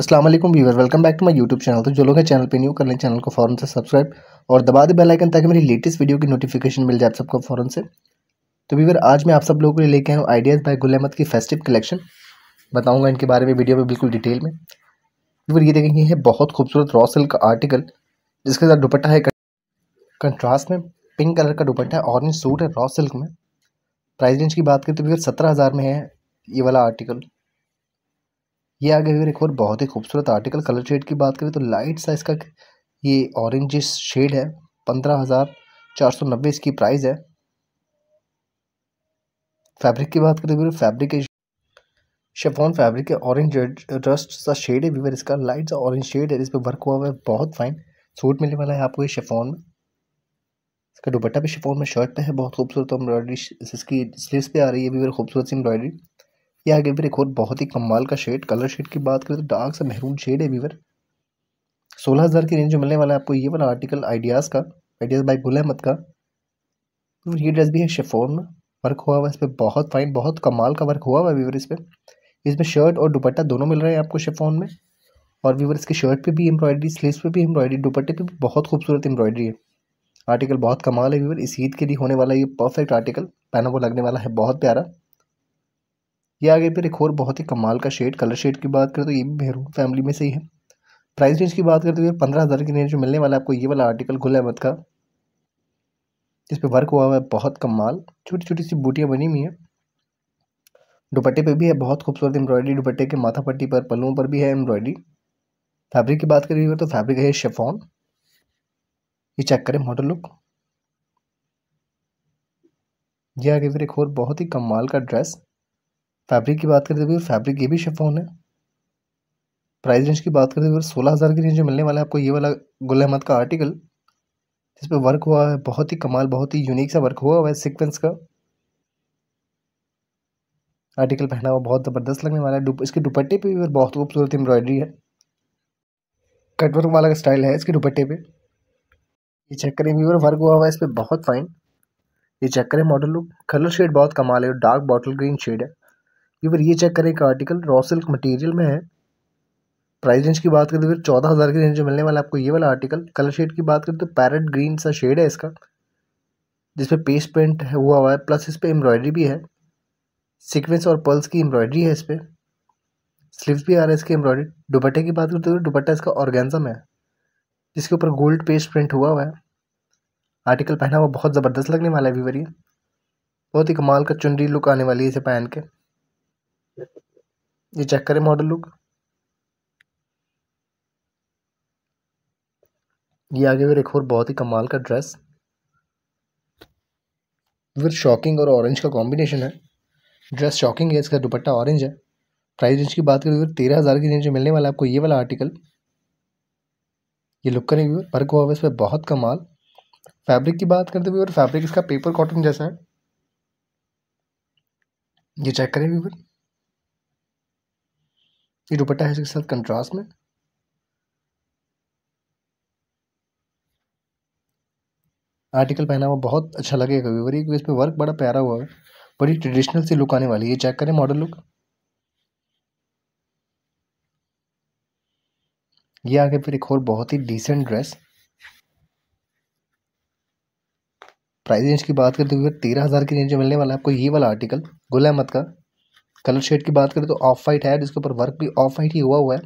Aslam viewer welcome back to my YouTube channel तो जो लोग हैं चैनल पे न्यू कर लें चैनल को फॉरन से सब्सक्राइब और दबा दे बेल आइकन ताकि मेरी लेटेस्ट वीडियो की नोटिफिकेशन मिल जाए आप सबको फॉरन से तो व्यवर आज मैं आप सब लोगों के लिए लेके आया हूँ आइडियाज़ बाय गुल अहमद की फेस्टिव कलेक्शन बताऊँगा इनके बारे में वीडियो में बिल्कुल डिटेल में व्यवर ये देखेंगे ये बहुत खूबसूरत रॉ सिल्क का आर्टिकल जिसके साथ दुपट्टा है कंट्रास्ट में पिंक कलर का दुपट्टा है ऑरेंज सूट है रॉ सिल्क में प्राइस रेंज की बात करें तो व्यवर सत्रह में है ये वाला आर्टिकल ये आगे अगर एक और बहुत ही खूबसूरत आर्टिकल कलर शेड की बात करें तो लाइट साइज का ये ऑरेंज शेड है पंद्रह हज़ार चार सौ नब्बे इसकी प्राइस है फैब्रिक की बात करें तो फैब्रिक शेफोन फैब्रिक के ऑरेंज रस्ट सा शेड है वीवर इसका लाइट सा ऑरेंज शेड है इस पर वर्क हुआ हुआ है बहुत फाइन सूट मिलने वाला है आपको ये शेफोन में इसका दुपट्टा भी शेफोन में शर्ट पे है बहुत खूबसूरत एम्ब्रॉयडरी इसकी स्लीव्स पे आ रही है वीवर खूबसूरत सी एम्ब्रॉयडरी ये आगे फिर एक और बहुत ही कमाल का शेड कलर शेड की बात करें तो डार्क सा मेहरून शेड है वीवर सोलह हज़ार की रेंज में मिलने वाला है आपको ये वाला आर्टिकल आइडियाज़ का आइडियाज़ बाई गुल अहमद का ये ड्रेस भी है शेफोन में वर्क हुआ हुआ इस पर बहुत फाइन बहुत कमाल का वर्क हुआ हुआ है वीवर इस पर इसमें शर्ट और दुपट्टा दोनों मिल रहे हैं आपको शेफोन में और वीवर इसकी शर्ट पर भी एम्ब्रॉयडरी स्लीव पे भी एम्ब्रॉयडरी दुपट्टे पर भी बहुत खूबसूरत एम्ब्रॉयडरी है आर्टिकल बहुत कमाल है वीवर इस ईद के लिए होने वाला ये परफेक्ट आर्टिकल पहना वो लगने वाला है बहुत प्यारा ये आगे फिर एक और बहुत ही कमाल का शेड कलर शेड की बात करें तो ये भी मेहरून फैमिली में से ही है प्राइस रेंज की बात करते हुए पंद्रह हज़ार की रेंज में मिलने वाला आपको ये वाला आर्टिकल गुल अहमद का जिस पर वर्क हुआ हुआ है बहुत कमाल छोटी छोटी सी बूटियाँ बनी हुई हैं दुपट्टे पर भी है बहुत खूबसूरत एम्ब्रॉयडरी दुपट्टे के माथा पट्टी पर पलुओं पर भी है एम्ब्रॉयडरी फैब्रिक की बात करें तो फैब्रिक है शेफॉन ये चेक करें मॉडल लुक ये आगे फिर एक और बहुत ही कमाल का ड्रेस फैब्रिक की बात करते हुए फैब्रिक ये भी शिफोन है प्राइस रेंज की बात करते हुए सोलह हज़ार की रेंज में मिलने वाला है आपको ये वाला गुल अहमद का आर्टिकल जिस पर वर्क हुआ है बहुत ही कमाल बहुत ही यूनिक सा वर्क हुआ हुआ है सिक्वेंस का आर्टिकल पहना हुआ बहुत ज़बरदस्त लगने वाला है इसके दुपट्टे पर भी बहुत खूबसूरत एम्ब्रॉयडरी है कटवर्क वाला स्टाइल है इसके दुपट्टे पर ये चेक करें व्यूवर वर्क हुआ हुआ है इस पर बहुत फाइन ये चेक करें मॉडल लुक कलर शेड बहुत कमाल है डार्क बॉटल ग्रीन शेड है फिर ये चेक करें एक आर्टिकल रॉ सिल्क मटेरियल में है प्राइस रेंज की बात करें तो फिर चौदह हज़ार के रेंज में मिलने वाला आपको ये वाला आर्टिकल कलर शेड की बात करें तो पैरट ग्रीन सा शेड है इसका जिसपे पेस्ट पेंट हुआ हुआ है प्लस इस पर एम्ब्रॉयडरी भी है सिक्वेंस और पर्ल्स की एम्ब्रॉयडरी है इस पर स्लीव भी आ रहा है इसके एम्ब्रॉयडरी दुपट्टे की बात करते तो हुए दुपट्टा इसका ऑर्गेन्जम है जिसके ऊपर गोल्ड पेस्ट प्रिंट हुआ हुआ है आर्टिकल पहना हुआ बहुत ज़बरदस्त लगने वाला है वीवर ये बहुत ही कमाल का चुनरी लुक आने वाली है इसे पहन के ये चेक करें मॉडल लुक ये आगे फिर एक और बहुत ही कमाल का ड्रेस फिर शॉकिंग और ऑरेंज का कॉम्बिनेशन है ड्रेस शॉकिंग है इसका दुपट्टा ऑरेंज है प्राइस रेंज की बात करें फिर तेरह हज़ार की रेंज में मिलने वाला है आपको ये वाला आर्टिकल ये लुक करें व्यूअर वर्क हुआ इस पर बहुत कमाल फैब्रिक की बात करते व्यूअर फैब्रिक इसका पेपर कॉटन जैसा है ये चेक करें भी ये दुपट्टा है इसके साथ कंट्रास्ट में आर्टिकल पहना हुआ बहुत अच्छा लगेगा व्यूवर ये पर वर्क बड़ा प्यारा हुआ है बड़ी ट्रेडिशनल सी लुक आने वाली है चेक करें मॉडल लुक ये आगे फिर एक और बहुत ही डिसेंट ड्रेस प्राइस रेंज की बात करते हुए तेरह हज़ार की रेंज में मिलने वाला है आपको ये वाला आर्टिकल गुलामत का कलर शेड की बात करें तो ऑफ वाइट है जिसके ऊपर वर्क भी ऑफ वाइट ही हुआ हुआ है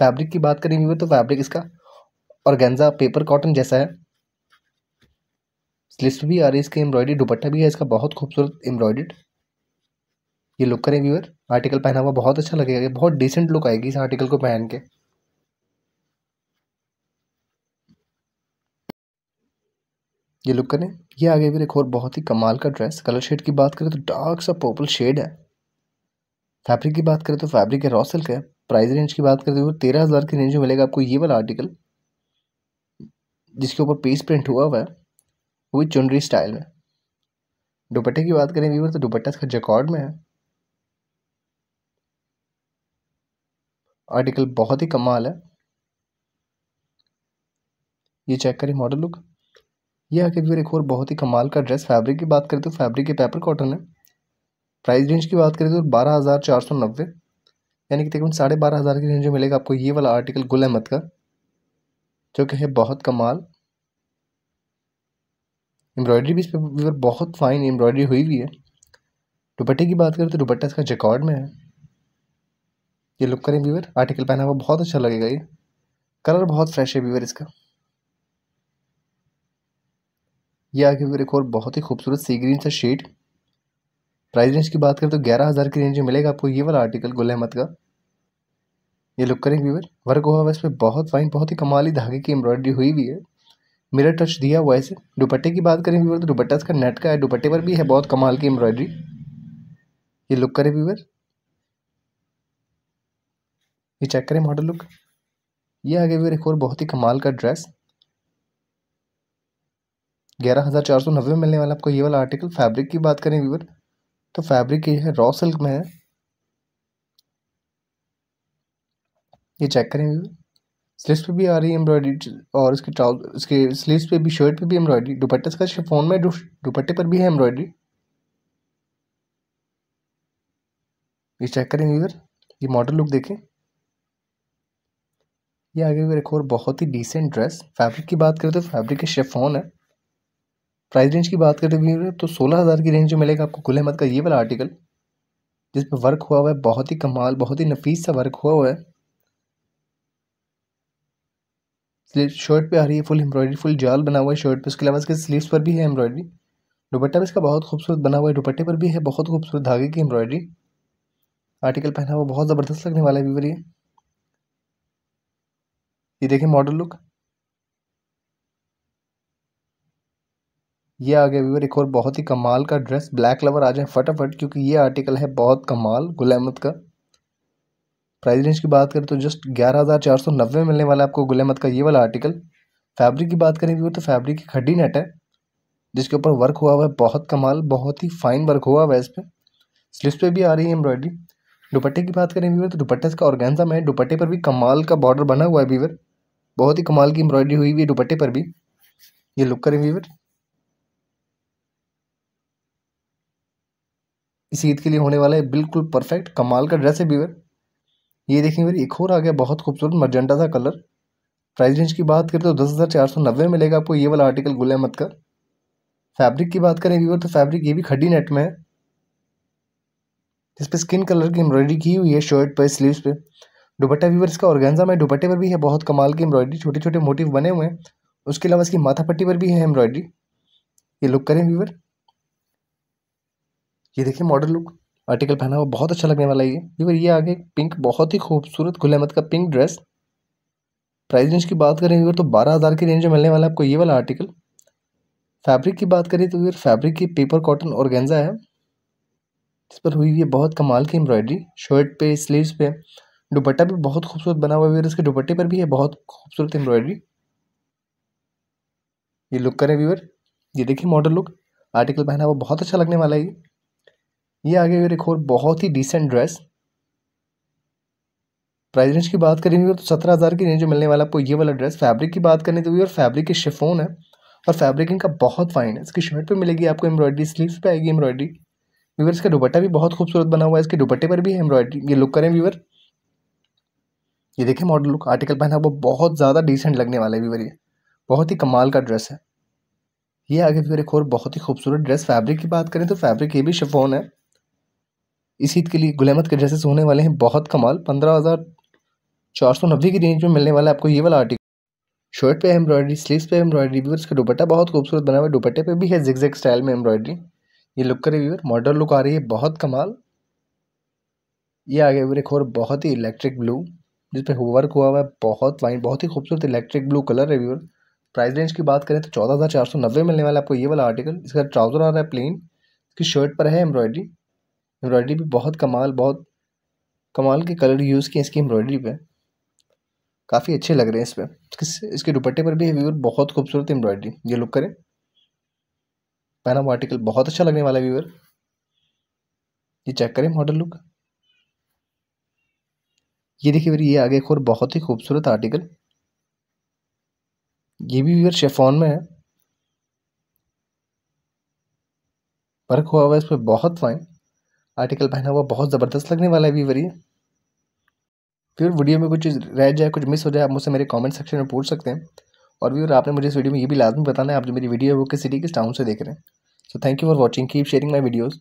फैब्रिक की बात करेंगे तो फैब्रिक इसका और पेपर कॉटन जैसा है स्लिप्स भी आ रही है इसकी एम्ब्रॉयडरी दुपट्टा भी है इसका बहुत खूबसूरत एम्ब्रॉयडेड ये लुक करें व्यूअर आर्टिकल पहना हुआ बहुत अच्छा लगेगा ये बहुत डिसेंट लुक आएगी इस आर्टिकल को पहन के ये लुक करें ये आगे फिर एक और बहुत ही कमाल का ड्रेस कलर शेड की बात करें तो डार्क सा पर्पल शेड है फैब्रिक की बात करें तो फैब्रिक है रॉ सिल्क है प्राइस रेंज की बात करते हुए तेरह हज़ार की रेंज में मिलेगा आपको ये वाला आर्टिकल जिसके ऊपर पेज प्रिंट हुआ हुआ है वो भी चुनरी स्टाइल में दुपट्टे की बात करें वीवर तो दुपट्टा इसका जकॉर्ड में है आर्टिकल बहुत ही कमाल है ये चेक करें मॉडल लुक ये आखिर वीवर एक और बहुत ही कमाल का ड्रेस फैब्रिक की बात करें तो फैब्रिक के पेपर कॉटन है प्राइस रेंज की बात करें तो बारह हज़ार चार सौ नब्बे यानी कि तकरीबन साढ़े बारह हज़ार की रेंज में मिलेगा आपको ये वाला आर्टिकल गुल अहमद का जो कि है बहुत कमाल एम्ब्रॉयडरी भी इस पर बहुत फाइन एम्ब्रॉयडरी हुई हुई है दुपट्टे की बात करें तो दुपट्टा इसका जिकॉर्ड में है ये लुक करें व्यूवर आर्टिकल पहना हुआ बहुत अच्छा लगेगा ये कलर बहुत फ्रेश है व्यूवर इसका यह आगे व्यूवर एक और बहुत ही खूबसूरत सी ग्रीन सा शेड प्राइस रेंज की बात करें तो ग्यारह हज़ार की रेंज में मिलेगा आपको ये वाला आर्टिकल गुल अहमद का ये लुक करें व्यूवर वर्क हुआ है इस पर बहुत फाइन बहुत ही कमाली धागे की एम्ब्रॉयडरी हुई हुई है मिरर टच दिया हुआ है इसे दुपट्टे की बात करें व्यूवर तो दुपट्टा इसका नेट का है दुपट्टे पर भी है बहुत कमाल की एम्ब्रॉयडरी ये लुक करें व्यूवर ये चेक करें मॉडल लुक ये आगे व्यूवर एक और बहुत ही कमाल का ड्रेस ग्यारह हज़ार चार सौ नब्बे में मिलने वाला आपको ये वाला आर्टिकल फैब्रिक की बात करें व्यूवर तो फैब्रिक ये है रॉ सिल्क में है ये चेक करेंगे स्लीव्स पे भी आ रही है एम्ब्रॉयडरी और इसके ट्राउजर इसके स्लीव्स पे भी शर्ट पे भी एम्ब्रॉयडरी दुपट्टे का शिफोन में दुपट्टे पर भी है एम्ब्रॉयडरी ये चेक करेंगे यूज़र ये मॉडल लुक देखें ये आगे एक और बहुत ही डिसेंट ड्रेस फैब्रिक की बात करें तो फैब्रिक के शेफोन है प्राइस रेंज की बात करते तो हुए तो सोलह हज़ार की रेंज में मिलेगा आपको खुले मत का ये वाला आर्टिकल जिस पर वर्क हुआ हुआ है बहुत ही कमाल बहुत ही नफीस सा वर्क हुआ हुआ है शर्ट पे आ रही है फुल एम्ब्रॉयडरी फुल जाल बना हुआ है शर्ट पे उसके अलावा इसके स्लीव्स पर भी है एम्ब्रॉयडरी दुपट्टा भी इसका बहुत खूबसूरत बना हुआ है दुपट्टे पर भी है बहुत खूबसूरत धागे की एम्ब्रॉयडरी आर्टिकल पहना हुआ बहुत ज़बरदस्त लगने वाला है व्यूवर ये देखें मॉडल लुक ये आ गया व्यूअर एक और बहुत ही कमाल का ड्रेस ब्लैक लवर आ जाए फटाफट क्योंकि ये आर्टिकल है बहुत कमाल गुल अहमद का प्राइस रेंज की बात करें तो जस्ट ग्यारह हज़ार चार सौ नब्बे मिलने वाला है आपको गुल अहमद का ये वाला आर्टिकल फैब्रिक की बात करें व्यूवर तो फैब्रिक की खड्डी नेट है जिसके ऊपर वर्क हुआ हुआ है बहुत कमाल बहुत ही फाइन वर्क हुआ हुआ है इस पर स्लिप्स पे भी आ रही है एम्ब्रॉयडरी दुपट्टे की बात करें व्यूवर तो दुपट्टे का ऑर्गेंजा में दुपट्टे पर भी कमाल का बॉर्डर बना हुआ है व्यूवर बहुत ही कमाल की एम्ब्रॉयडरी हुई हुई है दुपट्टे पर भी ये लुक करें व्यूवर इस ईद के लिए होने वाला है बिल्कुल परफेक्ट कमाल का ड्रेस है बीवर ये देखें मेरी एक और आ गया बहुत खूबसूरत मर्जेंटा सा कलर प्राइस रेंज की बात करें तो दस हज़ार चार सौ नब्बे मिलेगा आपको ये वाला आर्टिकल गुल अहमद का फैब्रिक की बात करें व्यूवर तो फैब्रिक ये भी खड्डी नेट में है इस पर स्किन कलर की एम्ब्रॉयडरी की हुई है शर्ट पर स्लीव्स पे दुपट्टा व्यूवर इसका ऑर्गेंजा में दुपट्टे पर भी है बहुत कमाल की एम्ब्रॉयडरी छोटे छोटे मोटिव बने हुए हैं उसके अलावा इसकी माथापट्टी पर भी है एम्ब्रॉयडरी ये लुक करें व्यूवर ये देखिए मॉडल लुक आर्टिकल पहना हुआ बहुत अच्छा लगने वाला है ये और ये आगे पिंक बहुत ही खूबसूरत खुले मत का पिंक ड्रेस प्राइस रेंज की बात करें व्यूअर तो बारह हज़ार की रेंज में मिलने वाला है आपको ये वाला आर्टिकल फैब्रिक की बात करें तो व्यूअर फैब्रिक की पेपर कॉटन और गेंजा है इस पर हुई हुई है बहुत कमाल की एम्ब्रॉयडरी शर्ट पे स्लीव्स पे दुपट्टा भी बहुत खूबसूरत बना हुआ है इसके दुपट्टे पर भी है बहुत खूबसूरत एम्ब्रॉयडरी ये लुक करें व्यूअर ये देखिए मॉडल लुक आर्टिकल पहना हुआ बहुत अच्छा लगने वाला है ये ये आगे अगर एक और बहुत ही डिसेंट ड्रेस प्राइस रेंज की बात करेंगे तो सत्रह हज़ार की रेंज में मिलने वाला आपको ये वाला ड्रेस फैब्रिक की बात करें तो भी और फैब्रिक के शिफोन है और फैब्रिक इनका बहुत फाइन है इसकी शर्ट पे मिलेगी आपको एम्ब्रॉयडरी स्लीव्स पे आएगी एम्ब्रॉयडरी व्यूवर इसका दुपट्टा भी बहुत खूबसूरत बना हुआ है इसके दुपट्टे पर भी एम्ब्रॉयडरी ये लुक करें व्यूवर ये देखें मॉडल लुक आर्टिकल पहना हुआ बहुत ज़्यादा डिसेंट लगने वाला है व्यूवर ये बहुत ही कमाल का ड्रेस है ये आगे व्यूवर एक और बहुत ही खूबसूरत ड्रेस फैब्रिक की बात करें तो फैब्रिक ये भी शिफोन है इस ईद के लिए गुलामत के ड्रेसेस होने वाले हैं बहुत कमाल पंद्रह हज़ार चार सौ नब्बे की रेंज में मिलने वाला है आपको ये वाला आर्टिकल शर्ट पे एम्ब्रॉयडरी स्लीव्स पे एम्ब्रॉयडरी व्यूअर्स का दुपट्टा बहुत खूबसूरत बना हुआ है दुपट्टे पे भी है जिक्जैक स्टाइल में एम्ब्रॉयडरी ये लुक करे व्यूअर मॉडर्न लुक आ रही है बहुत कमाल ये आ गया एक और बहुत ही इलेक्ट्रिक ब्लू जिस पर वर्क हुआ हुआ है बहुत वाइन बहुत ही खूबसूरत इलेक्ट्रिक ब्लू कलर है व्यूअर प्राइस रेंज की बात करें तो चौदह हज़ार चार सौ नब्बे मिलने वाला आपको ये वाला आर्टिकल इसका ट्राउज़र आ रहा है प्लेन इसकी शर्ट पर है एम्ब्रॉयडरी एम्ब्रॉयडरी भी बहुत कमाल बहुत कमाल के कलर यूज़ किए इसकी एम्ब्रॉयडरी पे काफ़ी अच्छे लग रहे हैं इस पर इसके दुपट्टे पर भी व्यूअर बहुत खूबसूरत एम्ब्रॉयडरी ये लुक करें पहना हुआ आर्टिकल बहुत अच्छा लगने वाला है व्यूअर ये चेक करें मॉडल लुक ये देखिए व्यवर ये आगे एक और बहुत ही खूबसूरत आर्टिकल ये भी व्यूअर शेफॉन में है वर्क हुआ हुआ है इस पर बहुत फाइन आर्टिकल पहना हुआ बहुत ज़बरदस्त लगने वाला है व्यूवर ये फिर वीडियो में कुछ चीज़ रह जाए कुछ मिस हो जाए आप मुझसे मेरे कमेंट सेक्शन में पूछ सकते हैं और व्यवर आपने मुझे इस वीडियो में ये भी लाजमी बताना है आप जो मेरी वीडियो है वो किस सिटी किस टाउन से देख रहे हैं so thank you for watching keep sharing my videos